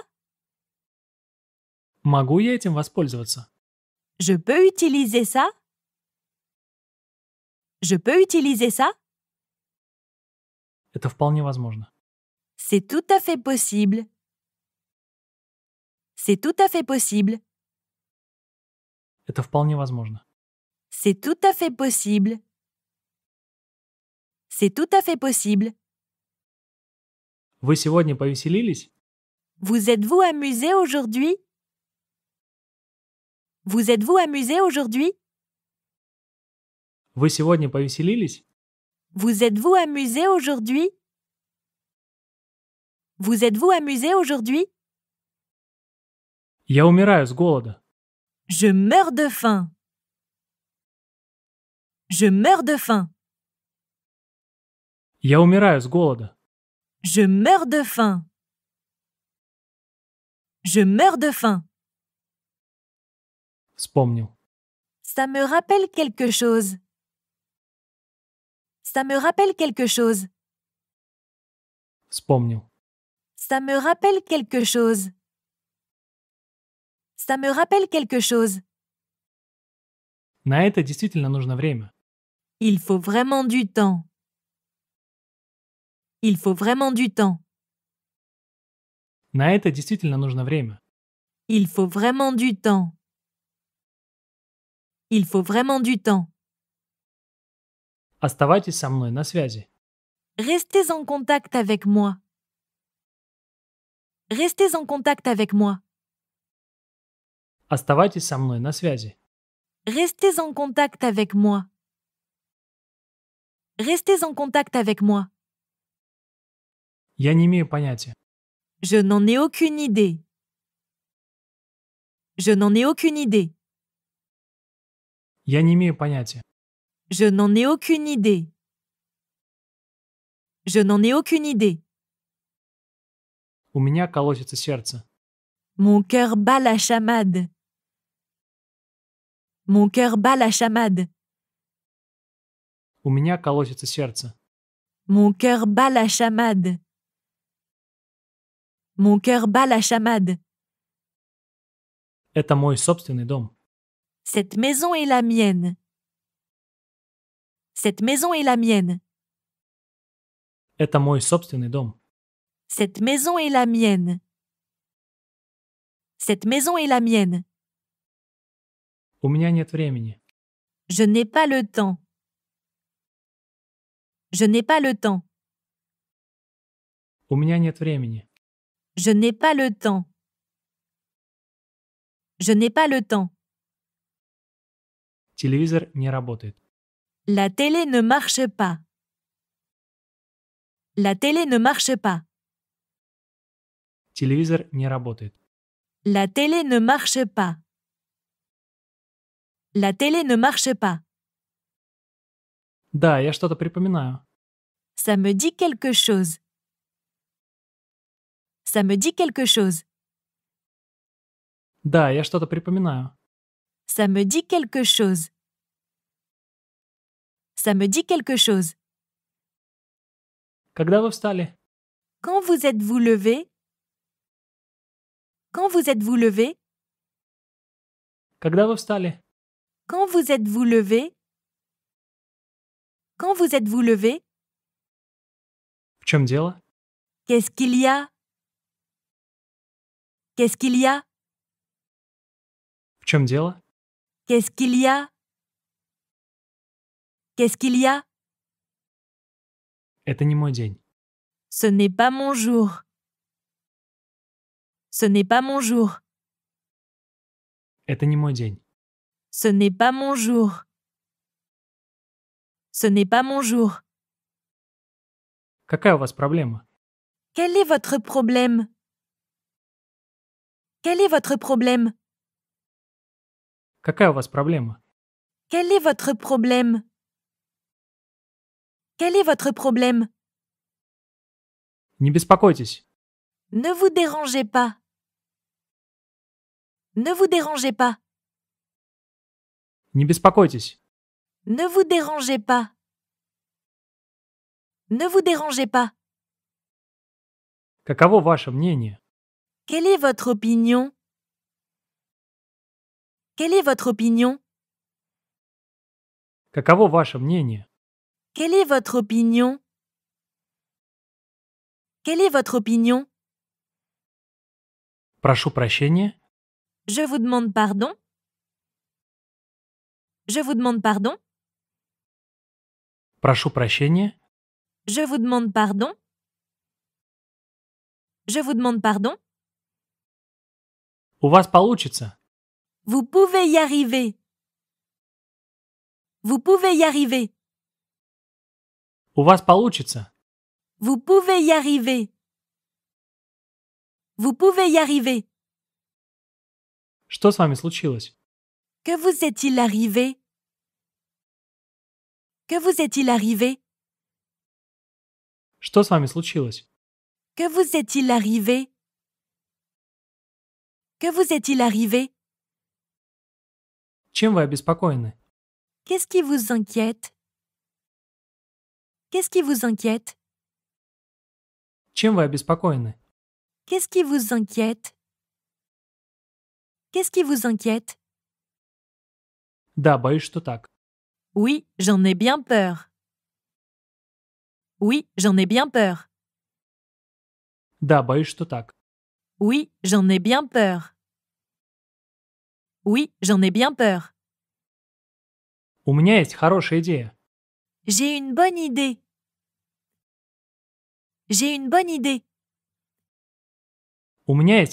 Je peux utiliser ça? Je peux utiliser ça? C'est tout à fait possible. C'est tout à fait possible. Это вполне возможно. C'est tout à fait possible. C'est tout à fait possible. Вы сегодня повеселились? Vous êtes-vous amusé aujourd'hui? Vous êtes-vous amusé aujourd'hui? Вы сегодня повеселились? Vous êtes-vous amusé aujourd'hui? Vous êtes-vous amusé aujourd'hui? Я умираю с голода. Je meurs de faim. Je meurs de faim. Я умираю с Je meurs de faim. Je meurs de faim. Вспомнил. Ça me rappelle quelque chose. Ça me rappelle quelque chose. Вспомнил. Ça me rappelle quelque chose. Ça me rappelle quelque chose. Il faut vraiment du temps. Il faut vraiment du temps. Il faut vraiment du temps. Il faut vraiment du temps. Restez en contact avec moi. Restez en contact avec moi. Оставайтесь со мной на связи. Restez en contact avec moi. Restez en contact avec moi. Я не имею понятия. Je n'en ai aucune idée. Je n'en ai aucune idée. Я не имею понятия. Je n'en ai aucune idée. Je n'en ai aucune idée. У меня колотится сердце. Mon cœur bat la chamade. Mon cœur bat la chamade. Mon cœur bat la chamade. Mon cœur bat la chamade. Cette maison est la mienne. Cette maison est la mienne. Это мой Cette maison est la mienne. Cette maison est la mienne. Je n'ai pas le temps. Je n'ai pas le temps. Je n'ai pas le temps. Je n'ai pas le temps. Телевизор не La télé ne marche pas. La télé ne marche pas. La télé ne marche pas. La télé ne marche pas. Да, я что-то припоминаю. Ça me dit quelque chose. Ça me dit quelque chose. Да, я что-то припоминаю. Ça me dit quelque chose. Ça me dit quelque chose. Когда vous встали? Quand vous êtes-vous levé? Quand vous êtes-vous levé? Quand vous êtes-vous levé Quand vous êtes-vous levé Qu'est-ce qu'il y a Qu'est-ce qu'il y a Qu'est-ce qu'il y a Qu'est-ce qu'il y a Это Ce n'est pas mon jour. Ce n'est pas mon jour. Ce n'est pas mon jour. Ce n'est pas mon jour. Какая у Quel est votre problème Quel est votre problème Quel est votre problème Quel est votre problème Ne vous dérangez pas. Ne vous dérangez pas. Ne vous dérangez pas. Ne vous dérangez pas. Каково Quelle est votre opinion Quelle est votre opinion Каково Quelle est votre opinion Quelle est votre opinion Je vous demande pardon je vous demande pardon. Прошу Je vous demande pardon. Je vous demande pardon. У вас получится. Vous pouvez y arriver. Vous pouvez y arriver. У вас получится. Vous pouvez y arriver. Vous pouvez y arriver. Что с вами случилось? Que vous est-il arrivé Que vous est-il arrivé Что с вами случилось Que vous est-il arrivé Que vous est-il arrivé Чем вы обеспокоены Qu'est-ce qui vous inquiète Qu'est-ce qui vous inquiète Чем вы обеспокоены Qu'est-ce qui vous inquiète Qu'est-ce qui vous inquiète Да, что так. Oui, j'en ai bien peur. Oui, j'en ai bien peur. Oui, j'en ai bien peur. Oui, j'en ai bien peur. У меня есть хорошая J'ai une bonne idée. J'ai une bonne idée. У меня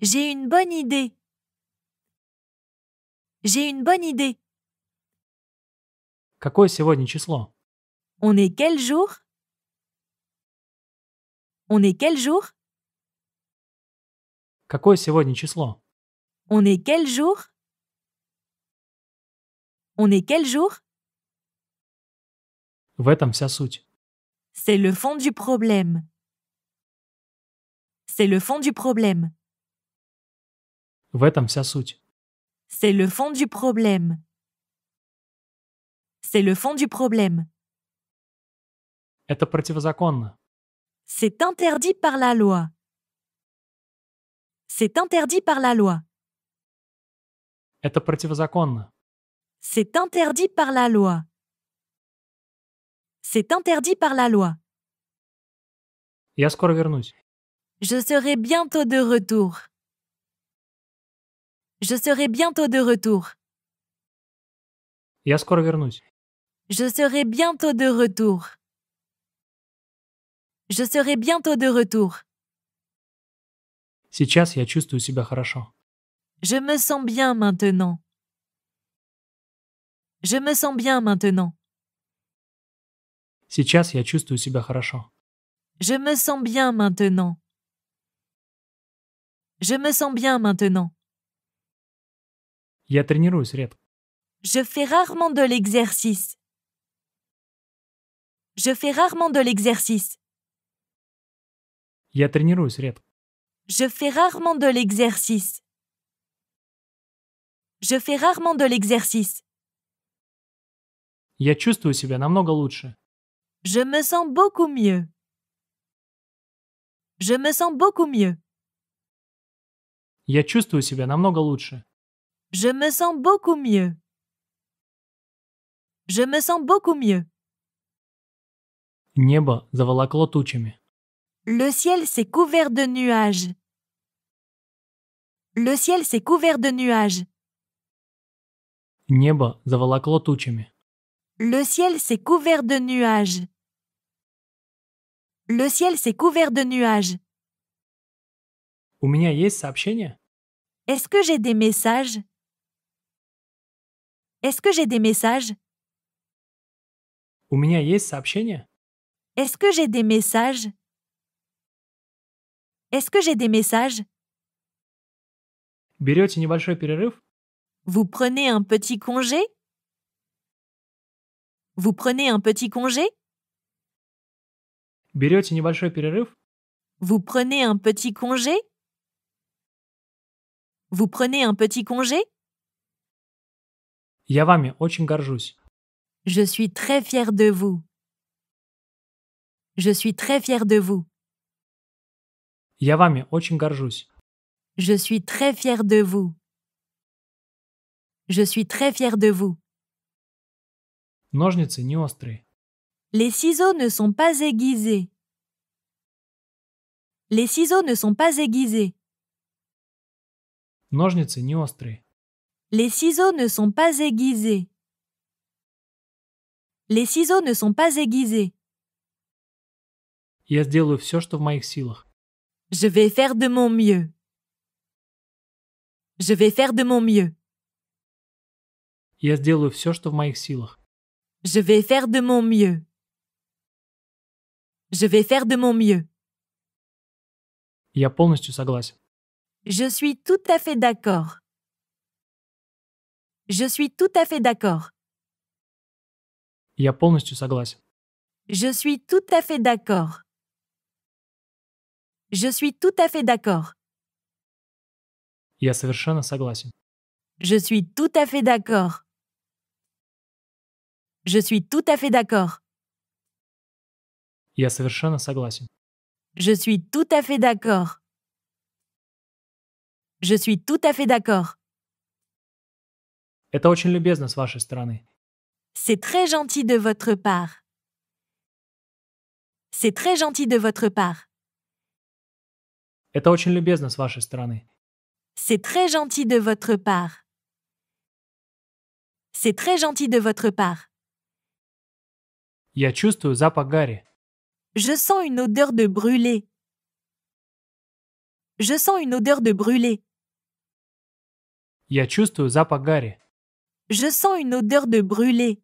J'ai une bonne idée. J'ai une bonne idée. Какое сегодня число? On est quel jour On est quel jour Какое сегодня число? On est quel jour On est quel jour В этом вся суть. C'est le fond du problème. C'est le fond du problème. В этом вся суть. C'est le fond du problème. C'est le fond du problème. C'est interdit par la loi. C'est interdit par la loi. C'est interdit par la loi. C'est interdit par la loi. Je serai bientôt de retour. Je serai bientôt de retour. Je serai bientôt de retour. Je serai bientôt de retour. Сейчас я чувствую себя хорошо. Je me sens bien maintenant. Je me sens bien maintenant. Сейчас я чувствую себя хорошо. Je me sens bien maintenant. Je me sens bien maintenant. Я тренируюсь редко. Je fais rarement de l'exercice. Je fais rarement de l'exercice. Я тренируюсь редко. Je fais rarement de l'exercice. Je fais rarement de l'exercice. Я чувствую себя намного лучше. Je me sens beaucoup mieux. Je me sens beaucoup mieux. Я чувствую себя намного лучше. Je me sens beaucoup mieux. Je me sens beaucoup mieux. Le ciel s'est couvert de nuages. Le ciel s'est couvert de nuages. Le ciel s'est couvert de nuages. Le ciel s'est couvert de nuages. Est-ce que j'ai des messages est-ce que j'ai des messages Est-ce que j'ai des messages Est-ce que j'ai des messages Vous prenez un petit congé Vous prenez un petit congé Vous prenez un petit congé Vous prenez un petit congé Я вами очень горжусь. Je suis très fier de vous. Je suis très fier de vous. Я вами очень горжусь. Je suis très fier de vous. Je suis très fier de vous. Ножницы не острые. Les ciseaux ne sont pas aiguisés. Les ciseaux ne sont pas aiguisés. Ножницы не острые. Les ciseaux ne sont pas aiguisés. Les ciseaux ne sont pas aiguisés. Я сделаю что в моих силах. Je vais faire de mon mieux. Je vais faire de mon mieux. Я сделаю что в моих силах. Je vais faire de mon mieux. Je vais faire de mon mieux. Я полностью согласен. Je suis tout à fait d'accord. Je suis tout à fait d'accord. Я полностью согласен. Je suis tout à fait d'accord. Je suis tout à fait d'accord. Я совершенно согласен. Je suis tout à fait d'accord. Je suis tout à fait d'accord. Я совершенно согласен. Je suis tout à fait d'accord. Je suis tout à fait d'accord. Это очень любезно с вашей стороны. C'est très gentil de votre part. C'est très gentil de votre part. Это очень любезно с вашей стороны. C'est très gentil de votre part. C'est très gentil de votre part. Я чувствую запах гари. Je sens une odeur de brûlé. Je sens une odeur de brûlé. Я чувствую запах гари. Je sens une odeur de brûlé.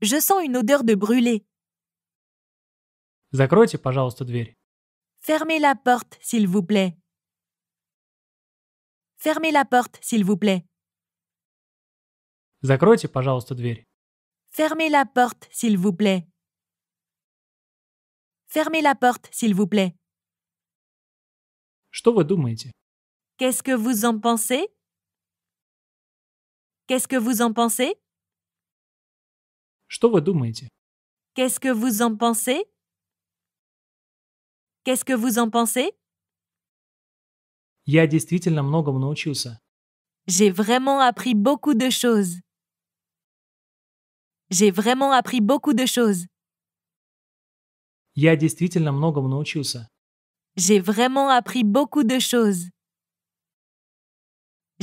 Je sens une odeur de brûlé. Закройте, пожалуйста, дверь. Fermez la porte, s'il vous plaît. Fermez la porte, s'il vous plaît. Закройте, пожалуйста, дверь. Fermez la porte, s'il vous plaît. Fermez la porte, s'il vous plaît. Что вы думаете? Qu'est-ce que vous en pensez Qu'est-ce que vous en pensez Qu'est-ce que vous en pensez Qu'est-ce que vous en pensez J'ai vraiment appris beaucoup de choses. J'ai vraiment appris beaucoup de choses. J'ai vraiment appris beaucoup de choses.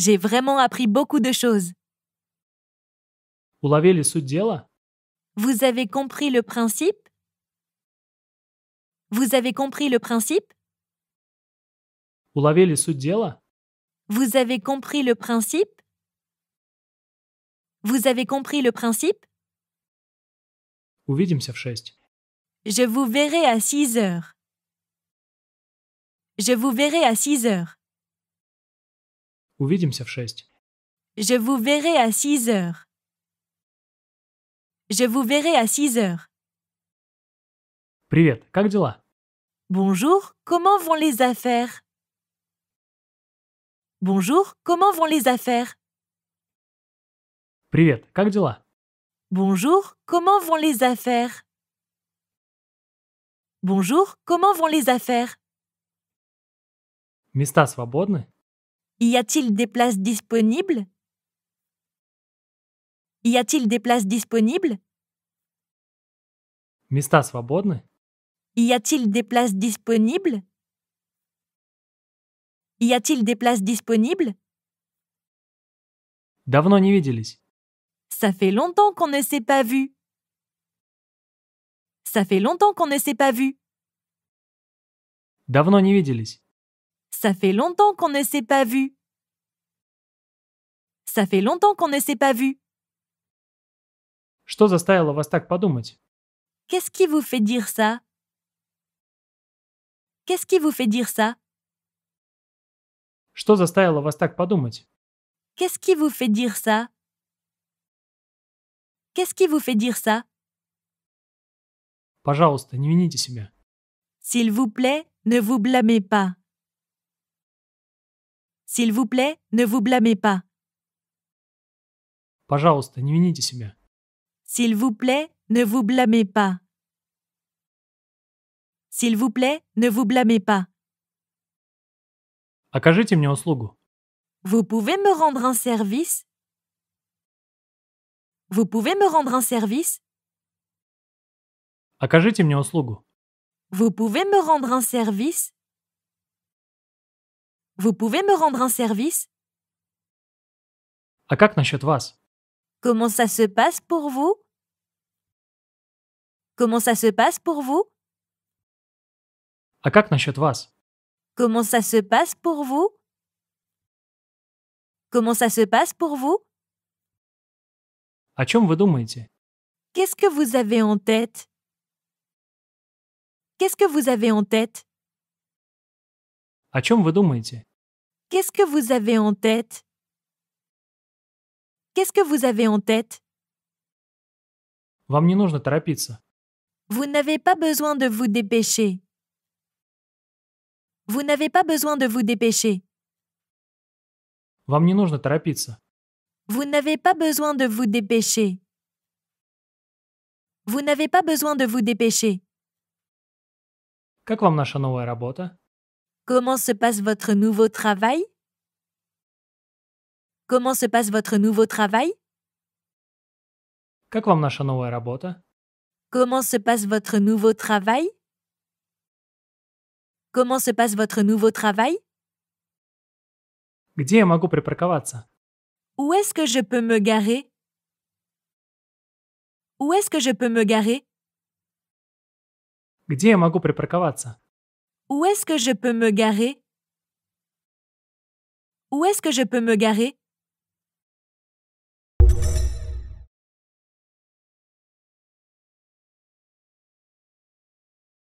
J'ai vraiment appris beaucoup de choses. Уловили суть дела? Vous avez compris le principe Vous avez compris le principe Vous avez compris le principe Vous avez compris le principe 6. Je vous verrai à six heures. Je vous verrai à six heures. 6. Je vous verrai à six heures. Je vous verrai à 6 heures. Привет, как дела? Bonjour, comment vont les affaires? Bonjour, comment vont les affaires? Привет, как дела? Bonjour, comment vont les affaires? Bonjour, comment vont les affaires? Места свободны? Y a-t-il des places disponibles? Y a-t-il des places disponibles Mista свободны? Y a-t-il des places disponibles Y a-t-il des places disponibles Давно не виделись. Ça fait longtemps qu'on ne s'est pas vu. Ça fait longtemps qu'on ne s'est pas vu. Давно не виделись. Ça fait longtemps qu'on ne s'est pas vu. Ça fait longtemps qu'on ne s'est pas vu. Что заставило вас так подумать? Qu'est-ce qui vous fait dire ça? Qu'est-ce qui vous fait dire ça? Что заставило вас так подумать? Qu'est-ce qui vous fait dire ça? Qu'est-ce qui vous fait dire ça? Пожалуйста, не вините себя. S'il vous plaît, ne vous blâmez pas. S'il vous plaît, ne vous blâmez pas. Пожалуйста, не вините себя. S'il vous plaît, ne vous blâmez pas. S'il vous plaît, ne vous blâmez pas. Accordez-moi Vous pouvez me rendre un service Vous pouvez me rendre un service Vous pouvez me rendre un service Vous pouvez me rendre un service Comment ça se passe pour vous Comment ça se passe pour vous А как вас? Comment ça se passe pour vous Comment ça se passe pour vous О чем вы думаете? Qu'est-ce que vous avez en tête Qu'est-ce que vous avez en tête О чем вы думаете? Qu'est-ce que vous avez en tête Qu'est-ce que vous avez en tête Вам не нужно торопиться. Vous n'avez pas besoin de vous dépêcher. Vous n'avez pas besoin de vous dépêcher. Вам не нужно торопиться. Vous n'avez pas besoin de vous dépêcher. Vous n'avez pas besoin de vous dépêcher. Как вам наша новая работа? Comment se passe votre nouveau travail Comment se passe votre nouveau travail Как вам наша новая работа? Comment se passe votre nouveau travail Comment se passe votre nouveau travail Où est-ce que je peux me garer Où est-ce que je peux me garer Où est-ce que je peux me garer Où est-ce que je peux me garer